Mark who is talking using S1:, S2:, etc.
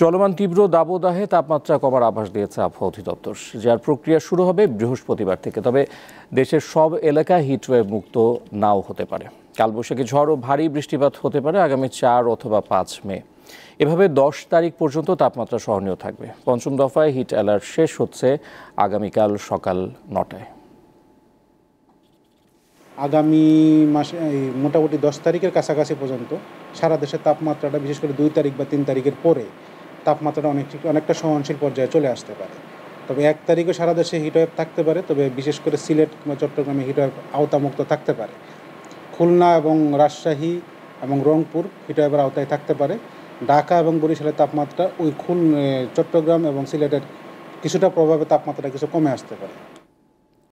S1: চলমান তীব্র দাবদাহে তাপমাত্রা কমার আভাস দিয়েছে আবহাওয়া অধিদপ্তর যার প্রক্রিয়া শুরু হবে বৃহস্পতিবার থেকে তবে দেশের সব এলাকা হিটওয়েভ মুক্ত নাও হতে পারে কালবৈশাখী ঝড় ও ভারী বৃষ্টিপাত হতে পারে আগামী চার অথবা পাঁচ মে এভাবে দশ তারিখ পর্যন্ত তাপমাত্রা সহনীয় থাকবে পঞ্চম দফায় হিট অ্যালার্ট শেষ হচ্ছে আগামীকাল সকাল নটায়
S2: আগামী মাসে মোটামুটি দশ তারিখের কাছাকাছি পর্যন্ত সারা দেশের তাপমাত্রাটা বিশেষ করে দুই তারিখ বা তিন তারিখের পরে তাপমাত্রাটা অনেক অনেকটা সহনশীল পর্যায়ে চলে আসতে পারে তবে এক তারিখে সারা দেশে হিটওয়েভ থাকতে পারে তবে বিশেষ করে সিলেট কিংবা চট্টগ্রামে হিটওয়েভ আওতামুক্ত থাকতে পারে খুলনা এবং রাজশাহী এবং রংপুর হিটওয়েভের আওতায় থাকতে পারে ঢাকা এবং বরিশালের তাপমাত্রা ওই খুল চট্টগ্রাম এবং সিলেটের কিছুটা প্রভাবে তাপমাত্রাটা কিছু কমে আসতে পারে